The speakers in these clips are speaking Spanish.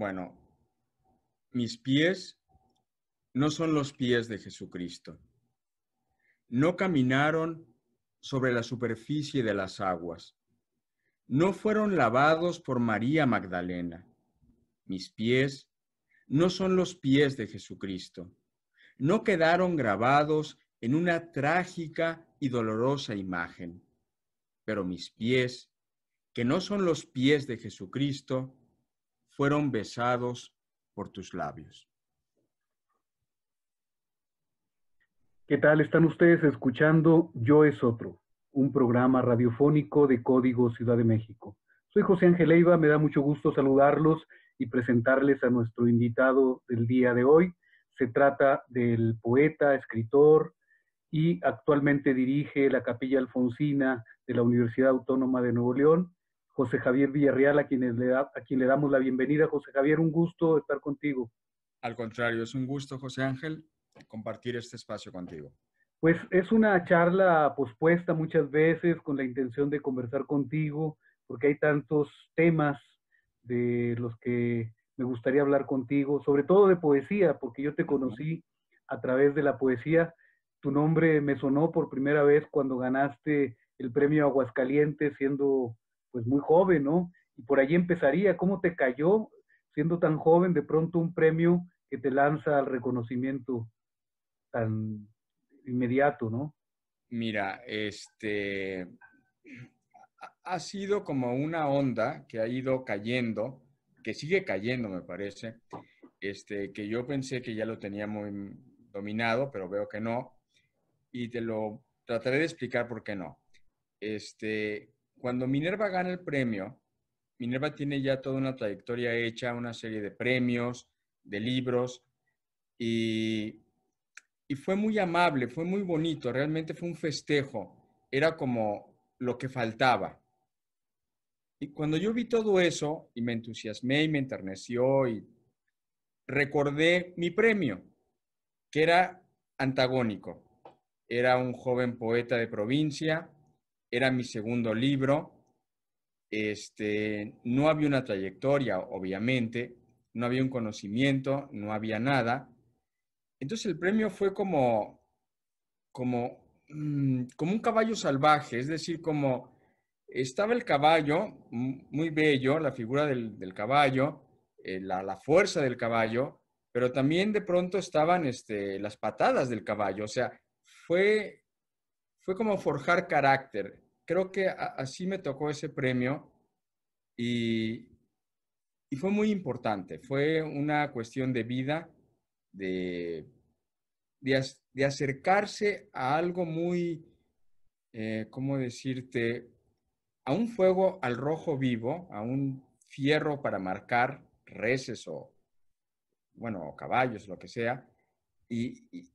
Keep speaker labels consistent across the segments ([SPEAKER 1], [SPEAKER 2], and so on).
[SPEAKER 1] bueno, mis pies no son los pies de Jesucristo. No caminaron sobre la superficie de las aguas. No fueron lavados por María Magdalena. Mis pies no son los pies de Jesucristo. No quedaron grabados en una trágica y dolorosa imagen. Pero mis pies, que no son los pies de Jesucristo, fueron besados por tus labios.
[SPEAKER 2] ¿Qué tal? Están ustedes escuchando Yo es Otro, un programa radiofónico de Código Ciudad de México. Soy José Ángel Leiva, me da mucho gusto saludarlos y presentarles a nuestro invitado del día de hoy. Se trata del poeta, escritor y actualmente dirige la Capilla Alfonsina de la Universidad Autónoma de Nuevo León José Javier Villarreal, a, quienes le da, a quien le damos la bienvenida. José Javier, un gusto estar contigo.
[SPEAKER 1] Al contrario, es un gusto, José Ángel, compartir este espacio contigo.
[SPEAKER 2] Pues es una charla pospuesta muchas veces con la intención de conversar contigo, porque hay tantos temas de los que me gustaría hablar contigo, sobre todo de poesía, porque yo te conocí a través de la poesía. Tu nombre me sonó por primera vez cuando ganaste el premio Aguascalientes siendo pues muy joven, ¿no? Y por allí empezaría, ¿cómo te cayó siendo tan joven de pronto un premio que te lanza al reconocimiento tan inmediato, ¿no?
[SPEAKER 1] Mira, este ha sido como una onda que ha ido cayendo, que sigue cayendo, me parece, este, que yo pensé que ya lo tenía muy dominado, pero veo que no, y te lo trataré de explicar por qué no. Este, cuando Minerva gana el premio, Minerva tiene ya toda una trayectoria hecha, una serie de premios, de libros, y, fue muy amable, fue muy bonito, realmente fue un festejo, era como lo que faltaba. Y cuando yo vi todo eso y me entusiasmé y me enterneció y recordé mi premio, que era antagónico. Era un joven poeta de provincia era mi segundo libro, este, no había una trayectoria, obviamente, no había un conocimiento, no había nada. Entonces el premio fue como, como, mm, como un caballo salvaje, es decir, como estaba el caballo, muy bello, la figura del, del caballo, eh, la, la, fuerza del caballo, pero también de pronto estaban este, las patadas del caballo, o sea, fue fue como forjar carácter. Creo que así me tocó ese premio y, fue muy importante. Fue una cuestión de vida, de, de, acercarse a algo muy, eh, ¿cómo decirte? A un fuego al rojo vivo, a un fierro para marcar reces o, bueno, caballos, lo que sea, y,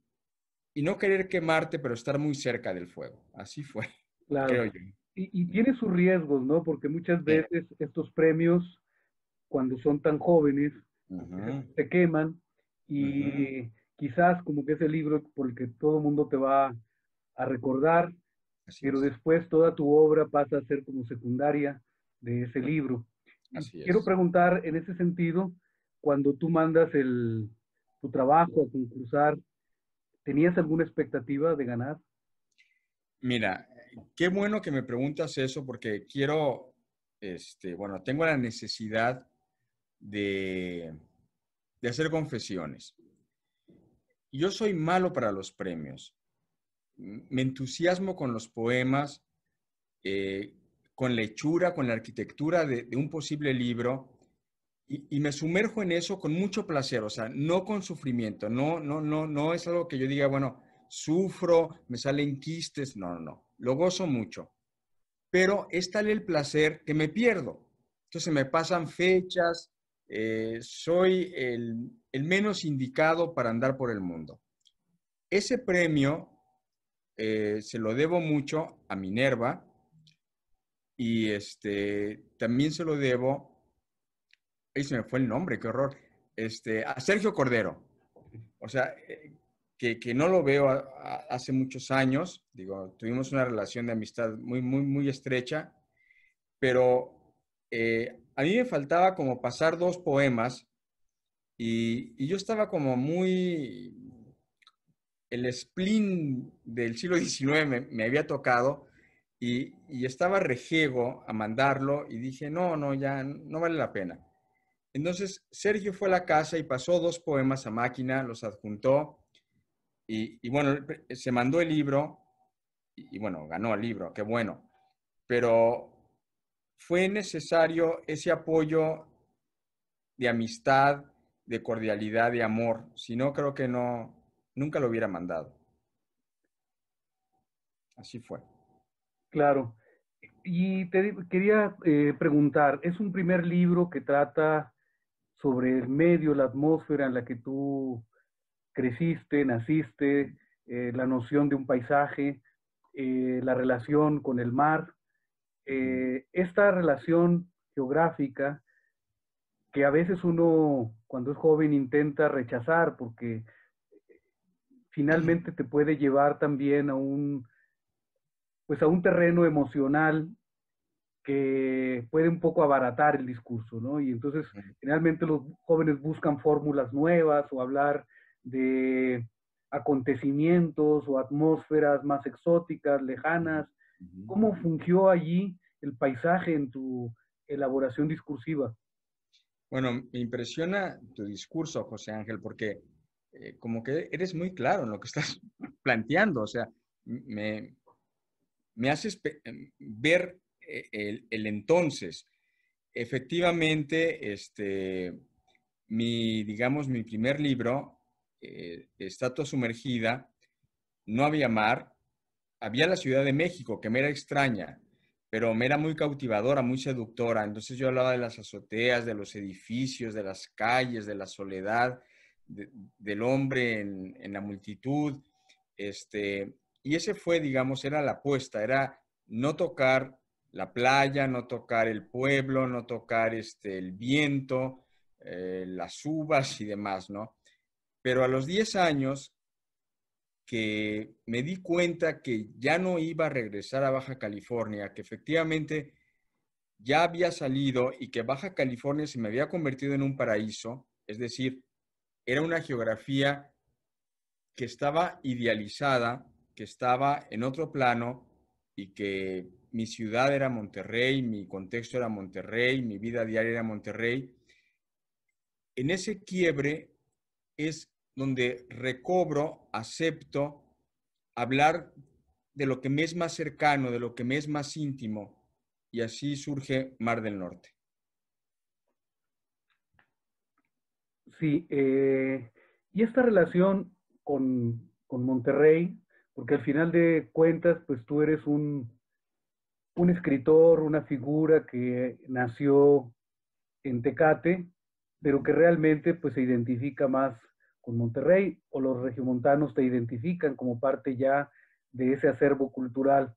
[SPEAKER 1] y no querer quemarte, pero estar muy cerca del fuego. Así fue, claro.
[SPEAKER 2] Y, tiene sus riesgos, ¿no? Porque muchas veces estos premios, cuando son tan jóvenes, se queman y quizás como que es el libro por el que todo el mundo te va a recordar, pero después toda tu obra pasa a ser como secundaria de ese libro. Así Quiero preguntar en ese sentido, cuando tú mandas el, tu trabajo a concursar ¿Tenías alguna expectativa de ganar?
[SPEAKER 1] Mira, qué bueno que me preguntas eso porque quiero, este, bueno, tengo la necesidad de, hacer confesiones. Yo soy malo para los premios. Me entusiasmo con los poemas, eh, con la hechura, con la arquitectura de un posible libro y, me sumerjo en eso con mucho placer, o sea, no con sufrimiento, no, no, no, no es algo que yo diga, bueno, sufro, me salen quistes, no, no, no, lo gozo mucho. Pero es tal el placer que me pierdo. Entonces me pasan fechas, eh, soy el, menos indicado para andar por el mundo. Ese premio eh, se lo debo mucho a Minerva y este, también se lo debo ahí se me fue el nombre, qué horror, este, a Sergio Cordero. O sea, eh, que, no lo veo hace muchos años, digo, tuvimos una relación de amistad muy, muy, muy estrecha, pero eh, a mí me faltaba como pasar dos poemas y, yo estaba como muy... El spleen del siglo XIX me, había tocado, y, y, estaba rejego a mandarlo y dije, no, no, ya no vale la pena. Entonces, Sergio fue a la casa y pasó dos poemas a máquina, los adjuntó y, bueno, se mandó el libro y, bueno, ganó el libro, qué bueno. Pero fue necesario ese apoyo de amistad, de cordialidad, de amor. Si no, creo que no, nunca lo hubiera mandado. Así fue. Claro. Y te quería eh, preguntar,
[SPEAKER 2] es un primer libro que trata sobre el medio, la atmósfera en la que tú creciste, naciste, eh, la noción de un paisaje, eh, la relación con el mar. Eh, esta relación geográfica que a veces uno cuando es joven intenta rechazar porque finalmente te puede llevar también a un pues a un terreno emocional que puede un poco abaratar el discurso, ¿no? Y entonces generalmente los jóvenes buscan fórmulas nuevas o hablar de acontecimientos o atmósferas más exóticas, lejanas. ¿Cómo fungió allí el paisaje en tu elaboración discursiva?
[SPEAKER 1] Bueno, me impresiona tu discurso, José Ángel, porque eh, como que eres muy claro en lo que estás planteando, o sea, me, me haces em, ver eh, el, entonces. Efectivamente, este, mi, digamos, mi primer libro, eh, Estatua Sumergida, no había mar, había la Ciudad de México, que me era extraña, pero me era muy cautivadora, muy seductora. Entonces yo hablaba de las azoteas, de los edificios, de las calles, de la soledad, del hombre en, en, la multitud. Este, y ese fue, digamos, era la apuesta, era no tocar la playa, no tocar el pueblo, no tocar este, el viento, eh, las uvas y demás, ¿no? Pero a los 10 años que me di cuenta que ya no iba a regresar a Baja California, que efectivamente ya había salido y que Baja California se me había convertido en un paraíso, es decir, era una geografía que estaba idealizada, que estaba en otro plano y que mi ciudad era Monterrey, mi contexto era Monterrey, mi vida diaria era Monterrey. En ese quiebre es donde recobro, acepto hablar de lo que me es más cercano, de lo que me es más íntimo, y así surge Mar del Norte.
[SPEAKER 2] Sí, eh, y esta relación con, con Monterrey, porque al final de cuentas, pues tú eres un, un escritor, una figura que nació en Tecate, pero que realmente pues, se identifica más con Monterrey o los regiomontanos te identifican como parte ya de ese acervo cultural.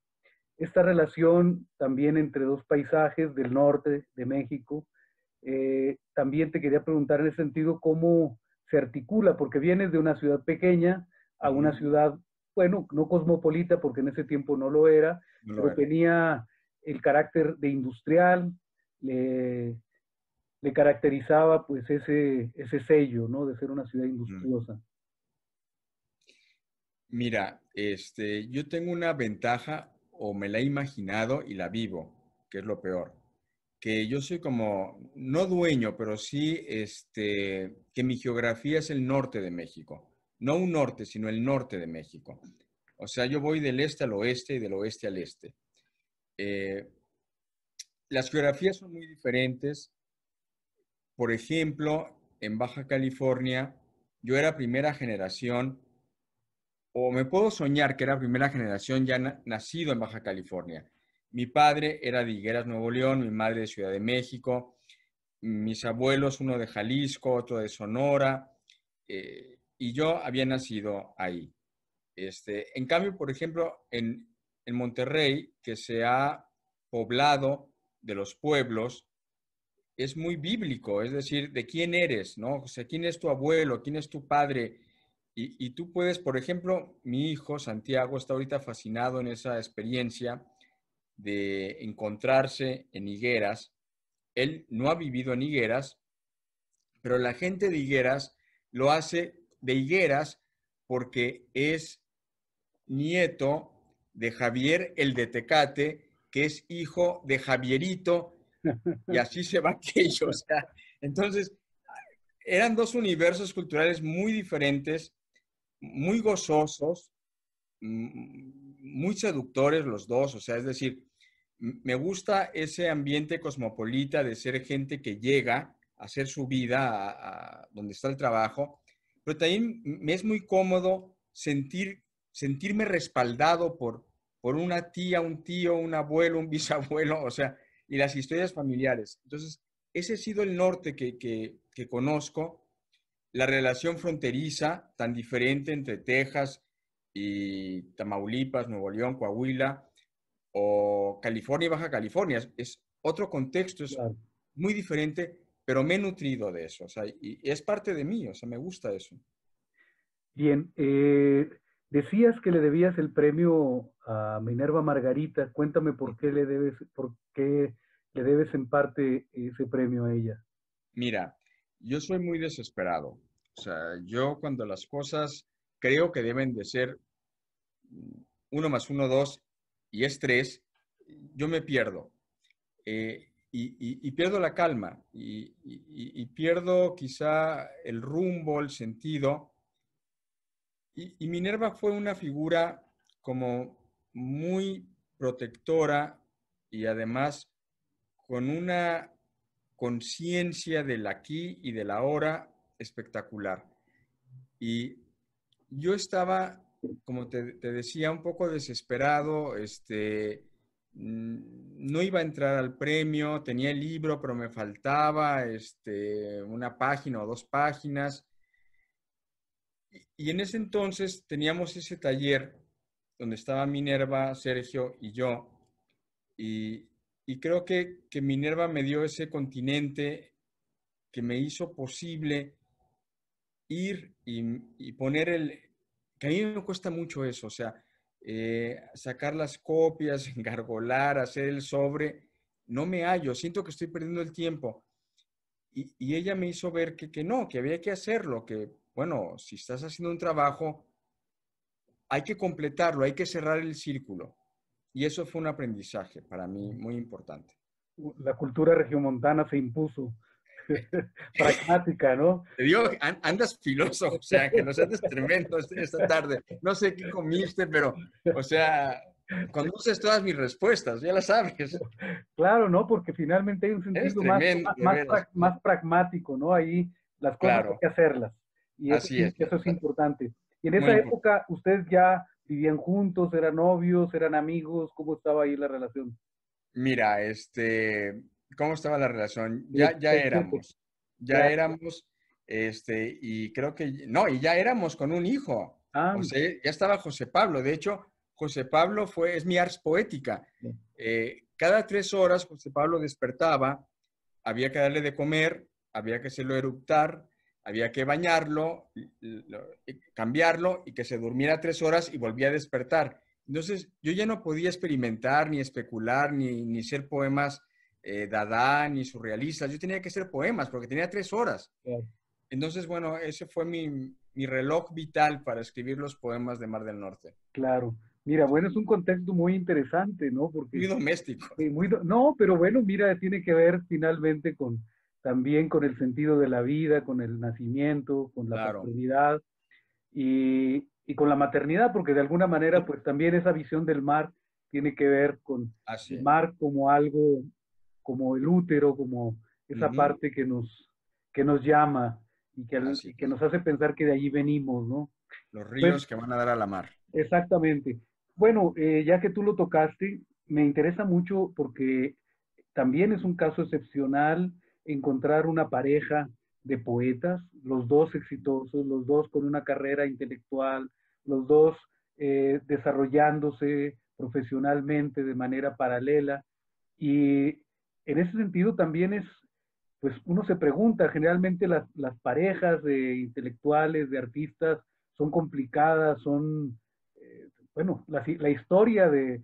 [SPEAKER 2] Esta relación también entre dos paisajes del norte de México, eh, también te quería preguntar en ese sentido cómo se articula, porque vienes de una ciudad pequeña a una ciudad, bueno, no cosmopolita porque en ese tiempo no lo era, pero tenía el carácter de industrial, le, caracterizaba pues ese, sello, ¿no? De ser una ciudad mm. industriosa.
[SPEAKER 1] Mira, este, yo tengo una ventaja o me la he imaginado y la vivo, que es lo peor, que yo soy como, no dueño, pero sí este, que mi geografía es el norte de México, no un norte, sino el norte de México. O sea, yo voy del este al oeste y del oeste al este. Eh, las geografías son muy diferentes. Por ejemplo, en Baja California, yo era primera generación, o me puedo soñar que era primera generación ya nacido en Baja California. Mi padre era de Higueras, Nuevo León, mi madre de Ciudad de México, mis abuelos, uno de Jalisco, otro de Sonora, eh, y yo había nacido ahí. Este, en cambio, por ejemplo, en, Monterrey, que se ha poblado de los pueblos, es muy bíblico, es decir, de quién eres, ¿no? O sea, quién es tu abuelo, quién es tu padre. Y, y, tú puedes, por ejemplo, mi hijo Santiago está ahorita fascinado en esa experiencia de encontrarse en Higueras. Él no ha vivido en Higueras, pero la gente de Higueras lo hace de Higueras porque es nieto de Javier el de Tecate, que es hijo de Javierito, y así se va aquello. O sea, entonces, eran dos universos culturales muy diferentes, muy gozosos, muy seductores los dos, o sea, es decir, me gusta ese ambiente cosmopolita de ser gente que llega a hacer su vida a, donde está el trabajo, pero también me es muy cómodo sentir sentirme respaldado por, por una tía, un tío, un abuelo, un bisabuelo, o sea, y las historias familiares. Entonces, ese ha sido el norte que, conozco, la relación fronteriza tan diferente entre Texas y Tamaulipas, Nuevo León, Coahuila o California y Baja California. Es, otro contexto, es muy diferente, pero me he nutrido de eso. O sea, es parte de mí, o sea, me gusta eso.
[SPEAKER 2] Bien, eh, Decías que le debías el premio a Minerva Margarita. Cuéntame por qué le debes, por qué le debes en parte ese premio a ella.
[SPEAKER 1] Mira, yo soy muy desesperado. O sea, yo cuando las cosas creo que deben de ser uno más uno, dos y es tres, yo me pierdo. Eh, y, pierdo la calma y, y, pierdo quizá el rumbo, el sentido. Y, Minerva fue una figura como muy protectora y además con una conciencia del aquí y del ahora espectacular. Y yo estaba, como te, te, decía, un poco desesperado, este, mm, no iba a entrar al premio, tenía el libro, pero me faltaba este, una página o dos páginas y en ese entonces teníamos ese taller donde estaba Minerva, Sergio y yo. Y, creo que, que, Minerva me dio ese continente que me hizo posible ir y, poner el... que a mí me cuesta mucho eso, o sea, eh, sacar las copias, engargolar, hacer el sobre, no me hallo, siento que estoy perdiendo el tiempo. Y, ella me hizo ver que, que no, que había que hacerlo, que bueno, si estás haciendo un trabajo, hay que completarlo, hay que cerrar el círculo. Y eso fue un aprendizaje para mí muy importante. Uh, la cultura regiomontana
[SPEAKER 2] se impuso. Pragmática, ¿no?
[SPEAKER 1] Te digo, andas filoso, o sea, que nos andas tremendo este, esta tarde. No sé qué comiste, pero, o sea, conoces todas mis respuestas, ya las sabes.
[SPEAKER 2] Claro, ¿no? Porque finalmente hay un sentido más, pragmático, ¿no? Ahí las cosas hay
[SPEAKER 1] que hacerlas. Así es,
[SPEAKER 2] eso es importante. Y en esa época, ¿ustedes ya vivían juntos? ¿Eran novios? ¿Eran amigos? ¿Cómo estaba ahí la relación?
[SPEAKER 1] Mira, este, ¿cómo estaba la relación? Ya, ya éramos, ya éramos, este, y creo que, no, y ya éramos con un hijo. Ah. ya estaba José Pablo. De hecho, José Pablo fue, es mi ars poética. Eh, cada tres horas José Pablo despertaba, había que darle de comer, había que hacerlo eructar, había que bañarlo, eh, cambiarlo y que se durmiera tres horas y volvía a despertar. Entonces, yo ya no podía experimentar, ni especular, ni, ni ser poemas eh, dada, ni surrealistas. Yo tenía que ser poemas porque tenía tres horas. Entonces, bueno, ese fue mi, reloj vital para escribir los poemas de Mar del Norte.
[SPEAKER 2] Claro. Mira, bueno, es un contexto muy interesante, ¿no? Porque, muy doméstico. no, pero bueno, mira, tiene que ver finalmente con, también con el sentido de la vida, con el nacimiento, con la paternidad y, con la maternidad, porque de alguna manera, pues también esa visión del mar tiene que ver con el mar como algo, como el útero, como
[SPEAKER 1] esa parte
[SPEAKER 2] que nos, que nos llama y que, nos hace pensar que de allí venimos, ¿no?
[SPEAKER 1] Los pues ríos que van a dar a la mar.
[SPEAKER 2] Exactamente. Bueno, eh, ya que tú lo tocaste, me interesa mucho porque también es un caso excepcional encontrar una pareja de poetas, los dos exitosos, los dos con una carrera intelectual, los dos eh, desarrollándose profesionalmente de manera paralela. Y en ese sentido también es, pues uno se pregunta, generalmente las, parejas de intelectuales, de artistas, son complicadas, son, eh, bueno, la, historia de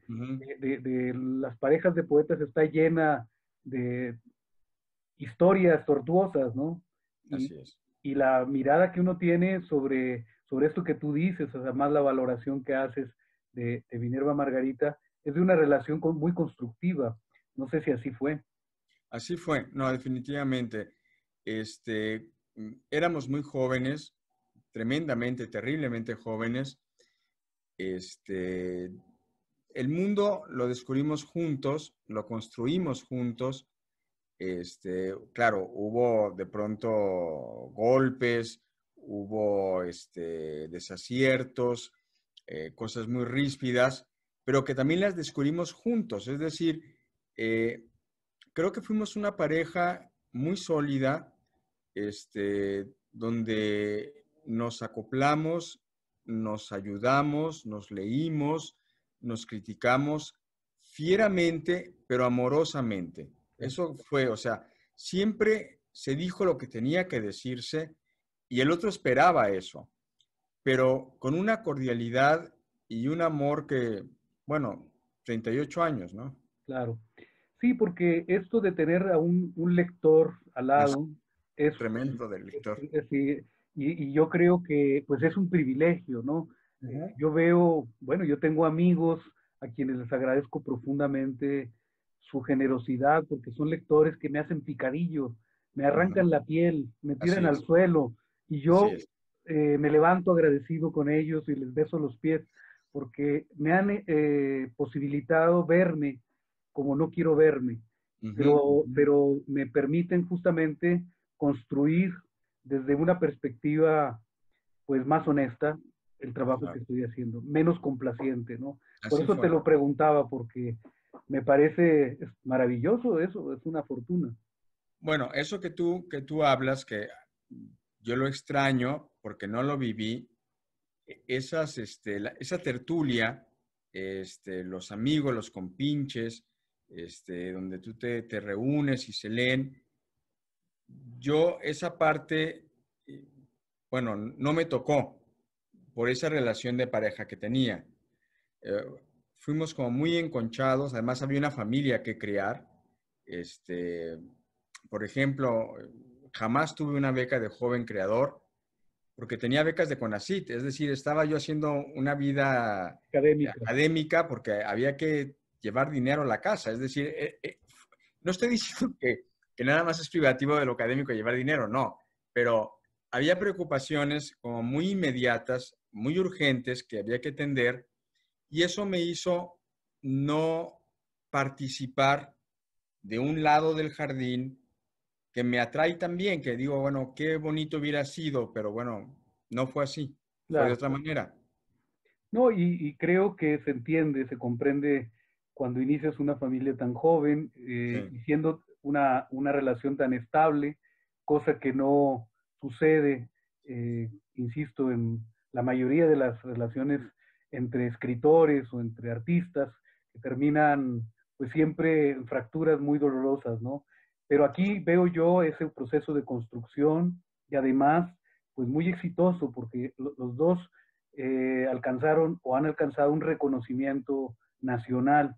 [SPEAKER 2] las parejas de poetas está llena de historias tortuosas, ¿no? Así es. y la mirada que uno tiene sobre, sobre esto que tú dices, además la valoración que haces de, de Minerva Margarita, es de una relación muy constructiva. No sé si así fue.
[SPEAKER 1] Así fue, no, definitivamente. Este, éramos muy jóvenes, tremendamente, terriblemente jóvenes. Este, el mundo lo descubrimos juntos, lo construimos juntos este, claro, hubo de pronto golpes, hubo este, desaciertos, eh, cosas muy ríspidas, pero que también las descubrimos juntos. Es decir, eh, creo que fuimos una pareja muy sólida, este, donde nos acoplamos, nos ayudamos, nos leímos, nos criticamos fieramente, pero amorosamente. Eso fue, o sea, siempre se dijo lo que tenía que decirse y el otro esperaba eso, pero con una cordialidad y un amor que, bueno, 38 años, ¿no? Claro. Sí, porque esto de tener a un,
[SPEAKER 2] lector al lado es... tremendo del lector. y, yo creo que pues es un privilegio, ¿no? Yo veo, bueno, yo tengo amigos a quienes les agradezco profundamente su generosidad, porque son lectores que me hacen picadillo, me arrancan la piel, me tiran al suelo y yo eh, me levanto agradecido con ellos y les beso los pies, porque me han eh, posibilitado verme como no quiero verme, pero, me permiten justamente construir desde una perspectiva pues más honesta el trabajo que estoy haciendo, menos complaciente, ¿no? Por eso te lo preguntaba, porque me parece maravilloso eso, es una fortuna.
[SPEAKER 1] Bueno, eso que tú, que tú hablas, que yo lo extraño porque no lo viví, e-, esas, este, esa tertulia, este, los amigos, los compinches, este, donde tú te, reúnes y se leen, yo esa parte, eh, bueno, no me tocó por esa relación de pareja que tenía. Eh, fuimos como muy enconchados, además había una familia que criar. Este, por ejemplo, jamás tuve una beca de joven creador porque tenía becas de CONACIT, es decir, estaba yo haciendo una vida académica, porque había que llevar dinero a la casa, es decir, eh, eh, no estoy diciendo que, que nada más es privativo de lo académico llevar dinero, no, pero había preocupaciones como muy inmediatas, muy urgentes que había que atender y eso me hizo no participar de un lado del jardín que me atrae también, que digo, bueno, qué bonito hubiera sido, pero bueno, no fue así, fue de otra manera.
[SPEAKER 2] No, y, creo que se entiende, se comprende cuando inicias una familia tan joven eh, siendo una, una, relación tan estable, cosa que no sucede, eh, insisto, en la mayoría de las relaciones entre escritores o entre artistas que terminan pues siempre en fracturas muy dolorosas, ¿no? Pero aquí veo yo ese proceso de construcción y además pues muy exitoso porque los dos eh, alcanzaron o han alcanzado un reconocimiento nacional.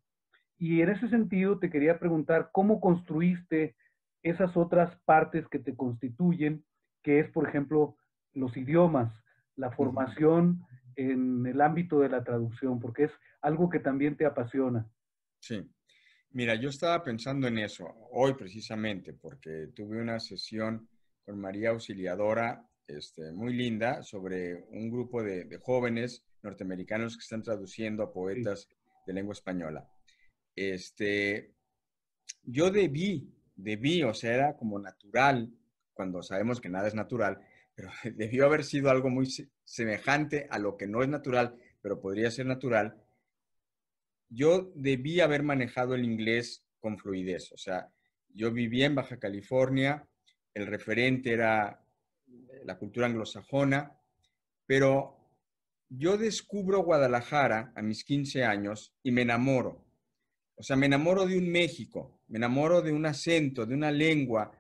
[SPEAKER 2] Y en ese sentido te quería preguntar cómo construiste esas otras partes que te constituyen, que es, por ejemplo, los idiomas, la formación en el ámbito de la traducción? Porque es algo que también te
[SPEAKER 1] apasiona. Sí. Mira, yo estaba pensando en eso hoy precisamente, porque tuve una sesión con María Auxiliadora, este, muy linda, sobre un grupo de, jóvenes norteamericanos que están traduciendo a poetas de lengua española. Este, yo debí, debí, o sea, era como natural, cuando sabemos que nada es natural, pero debió haber sido algo muy semejante a lo que no es natural, pero podría ser natural, yo debí haber manejado el inglés con fluidez. O sea, yo vivía en Baja California, el referente era la cultura anglosajona, pero yo descubro Guadalajara a mis 15 años y me enamoro. O sea, me enamoro de un México, me enamoro de un acento, de una lengua,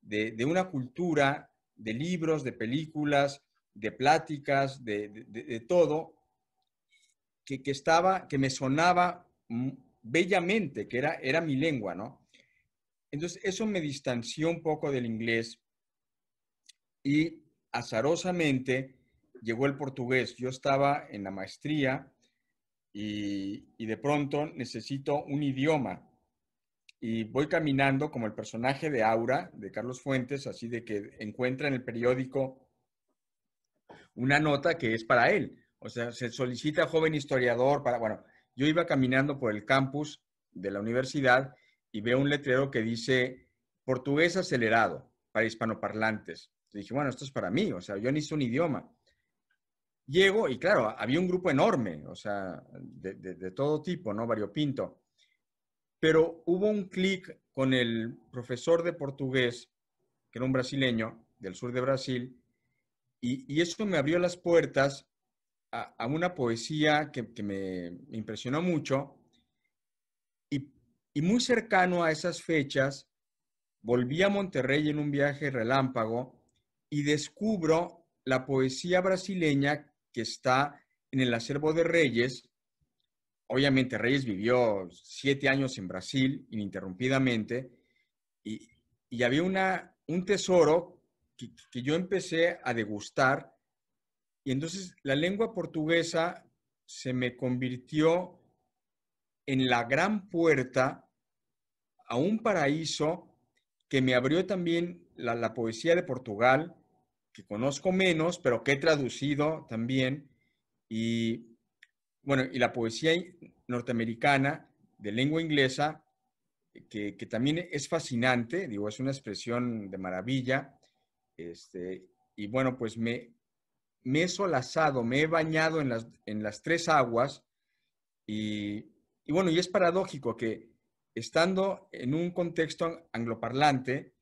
[SPEAKER 1] de, de una cultura de libros, de películas, de pláticas, de, de, todo, que, estaba, que me sonaba bellamente, que era, era mi lengua, ¿no? Entonces, eso me distanció un poco del inglés y azarosamente llegó el portugués. Yo estaba en la maestría y, y de pronto necesito un idioma y voy caminando como el personaje de Aura, de Carlos Fuentes, así de que encuentra en el periódico una nota que es para él. O sea, se solicita joven historiador para, bueno, yo iba caminando por el campus de la universidad y veo un letrero que dice portugués acelerado para hispanoparlantes. dije, bueno, esto es para mí, o sea, yo ni sé un idioma. Llego y claro, había un grupo enorme, o sea, de, de todo tipo, ¿no? Variopinto pero hubo un clic con el profesor de portugués, que era un brasileño del sur de Brasil, y, eso me abrió las puertas a, una poesía que, me impresionó mucho. Y, y muy cercano a esas fechas, volví a Monterrey en un viaje relámpago y descubro la poesía brasileña que está en el acervo de Reyes, obviamente Reyes vivió siete años en Brasil ininterrumpidamente y, había una, un tesoro que, yo empecé a degustar y entonces la lengua portuguesa se me convirtió en la gran puerta a un paraíso que me abrió también la, la poesía de Portugal, que conozco menos, pero que he traducido también. Y bueno, y la poesía norteamericana de lengua inglesa, que, también es fascinante, digo, es una expresión de maravilla. Este, y bueno, pues me, me he solazado, me he bañado en las, tres aguas y, bueno, y es paradójico que estando en un contexto angloparlante,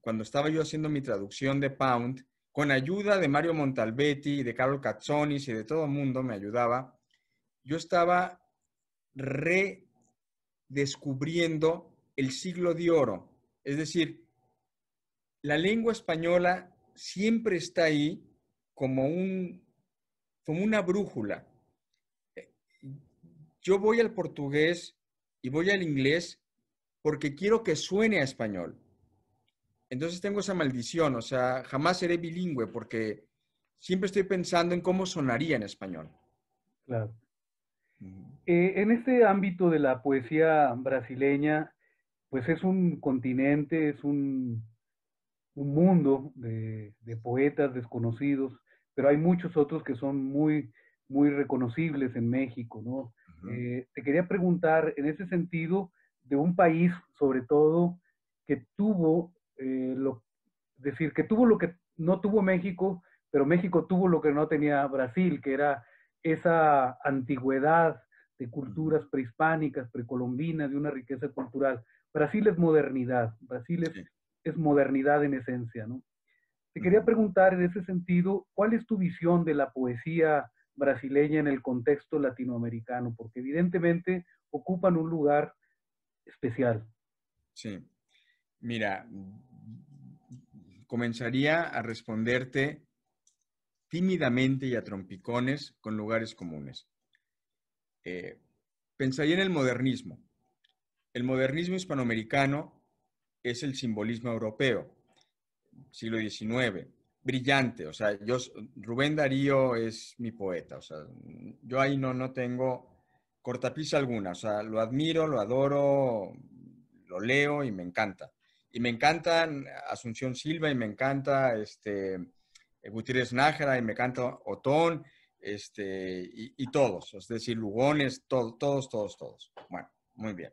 [SPEAKER 1] cuando estaba yo haciendo mi traducción de Pound, con ayuda de Mario Montalbetti de Carlos Cazzonis y de todo el mundo me ayudaba, yo estaba redescubriendo el siglo de oro. Es decir, la lengua española siempre está ahí como, un, como una brújula. Yo voy al portugués y voy al inglés porque quiero que suene a español. Entonces tengo esa maldición, o sea, jamás seré bilingüe porque siempre estoy pensando en cómo sonaría en español. Claro. Eh, en este ámbito
[SPEAKER 2] de la poesía brasileña, pues es un continente, es un, mundo de, poetas desconocidos, pero hay muchos otros que son muy, muy reconocibles en México, ¿no? Eh, te quería preguntar, en ese sentido, de un país, sobre todo, que tuvo eh, lo, decir, que tuvo lo que no tuvo México, pero México tuvo lo que no tenía Brasil, que era esa antigüedad de culturas prehispánicas, precolombinas, de una riqueza cultural. Brasil es modernidad, Brasil es, modernidad en esencia, ¿no? Te quería preguntar en ese sentido, ¿cuál es tu visión de la poesía brasileña en el contexto latinoamericano? Porque evidentemente ocupan
[SPEAKER 1] un lugar especial. Sí. Mira, comenzaría a responderte tímidamente y a trompicones con lugares comunes. Eh, pensaría en el modernismo. El modernismo hispanoamericano es el simbolismo europeo, siglo XIX, brillante. O sea, yo, Rubén Darío es mi poeta. O sea, yo ahí no, no tengo cortapisa alguna. O sea, lo admiro, lo adoro, lo leo y me encanta. Y me encantan Asunción Silva y me encanta este, eh, Gutiérrez Nájera y me canta Otón este, y, todos, es decir, Lugones, todos, todos, todos. Bueno, muy bien.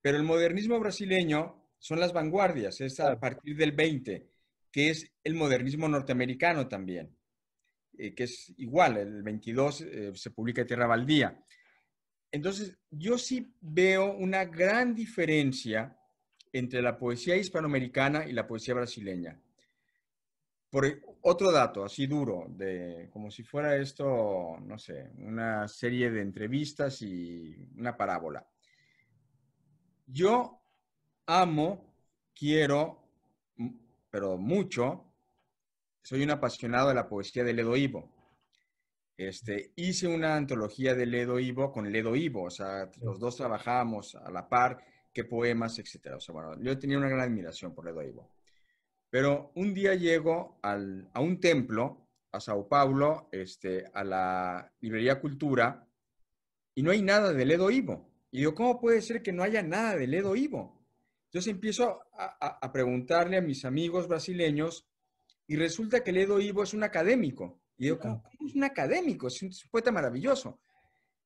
[SPEAKER 1] Pero el modernismo brasileño son las vanguardias, es a partir del 20, que es el modernismo norteamericano también, eh, que es igual, el 22 eh, se publica Tierra Baldía. Entonces, yo sí veo una gran diferencia entre la poesía hispanoamericana y la poesía brasileña. Por, e, otro dato así duro, de, como si fuera esto, no sé, una serie de entrevistas y una parábola. Yo amo, quiero, pero mucho, soy un apasionado de la poesía de Ledo Ivo. Este, hice una antología de Ledo Ivo con Ledo Ivo, o sea, los dos trabajábamos a la par, qué poemas, etc. O sea, bueno, yo tenía una gran admiración por Ledo Ivo. Pero un día llego a un templo, a Sao Paulo, este, a la librería Cultura, y no hay nada de Ledo Ivo. Y yo, ¿cómo puede ser que no haya nada de Ledo Ivo? Entonces empiezo a, preguntarle a mis amigos brasileños y resulta que Ledo Ivo es un académico. Y digo, ¿cómo, es un académico? Es un poeta maravilloso.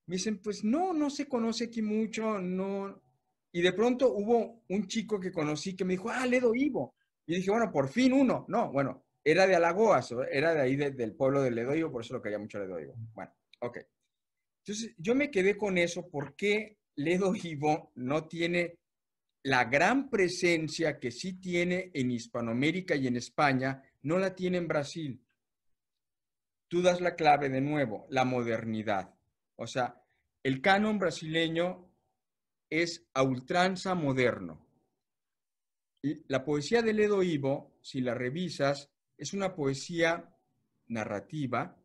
[SPEAKER 1] Me dicen, pues no, no se conoce aquí mucho, no. Y de pronto hubo un chico que conocí que me dijo, ah, Ledo Ivo. Y dije, bueno, por fin uno. No, bueno, era de Alagoas, era de ahí del pueblo de Ledoigo, por eso lo quería mucho Ledoigo. Bueno, ok. Entonces, yo me quedé con eso, ¿por qué Ledoigo no tiene la gran presencia que sí tiene en Hispanoamérica y en España, no la tiene en Brasil? Tú das la clave de nuevo, la modernidad. O sea, el canon brasileño es a ultranza moderno la poesía de Ledo Ivo, si la revisas, es una poesía narrativa,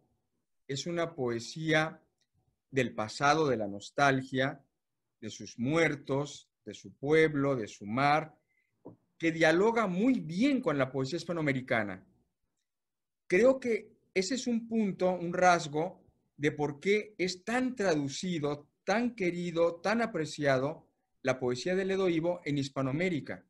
[SPEAKER 1] es una poesía del pasado, de la nostalgia, de sus muertos, de su pueblo, de su mar, que dialoga muy bien con la poesía hispanoamericana. Creo que ese es un punto, un rasgo de por qué es tan traducido, tan querido, tan apreciado la poesía de Ledo Ivo en Hispanoamérica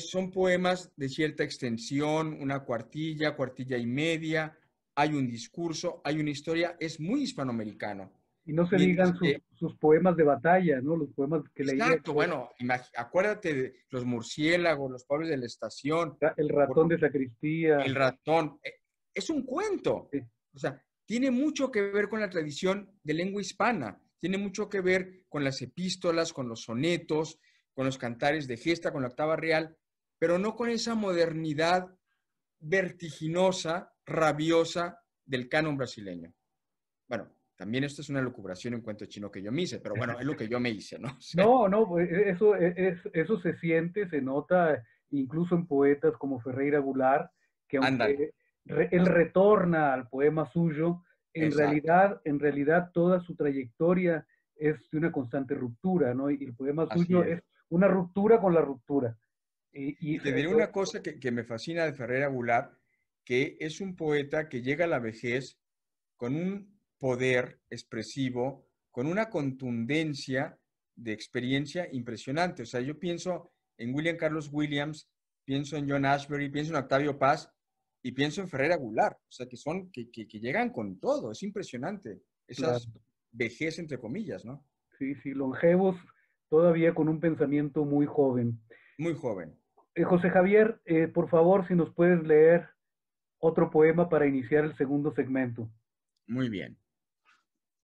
[SPEAKER 1] son poemas de cierta extensión, una cuartilla, cuartilla y media, hay un discurso, hay una historia, es muy hispanoamericano.
[SPEAKER 2] Y no se digan este sus, poemas de batalla, ¿no? Los poemas que leí... Exacto,
[SPEAKER 1] bueno, acuérdate de los murciélagos, los pueblos de la estación. El ratón de sacristía. El ratón. Eh, es un cuento. O sea, tiene mucho que ver con la tradición de lengua hispana, tiene mucho que ver con las epístolas, con los sonetos, con los cantares de gesta, con la octava real, pero no con esa modernidad vertiginosa, rabiosa del canon brasileño. Bueno, también esto es una lucubración en cuento chino que yo me hice, pero bueno, es lo que yo me hice, ¿no?
[SPEAKER 2] no, no, pues, e-, eso, e-, es, eso se siente, se nota incluso en poetas como Ferreira Goulart, que aunque él retorna al poema suyo, en realidad, en realidad toda su trayectoria es de una constante ruptura, ¿no? Y el poema suyo es una ruptura con la ruptura. Y,
[SPEAKER 1] Te diré una cosa que, me fascina de Ferrer Aguilar, que es un poeta que llega a la vejez con un poder expresivo, con una contundencia de experiencia impresionante. O sea, yo pienso en William Carlos Williams, pienso en John Ashbery, pienso en Octavio Paz y pienso en Ferreira Aguilar. O sea, que son, que, llegan con todo. Es impresionante. Esas vejez, entre comillas, ¿no? Sí, sí, longevos todavía con un pensamiento muy joven. Muy joven.
[SPEAKER 2] Eh, José Javier, eh, por favor, si nos puedes leer otro poema para iniciar el segundo segmento.
[SPEAKER 1] Muy bien.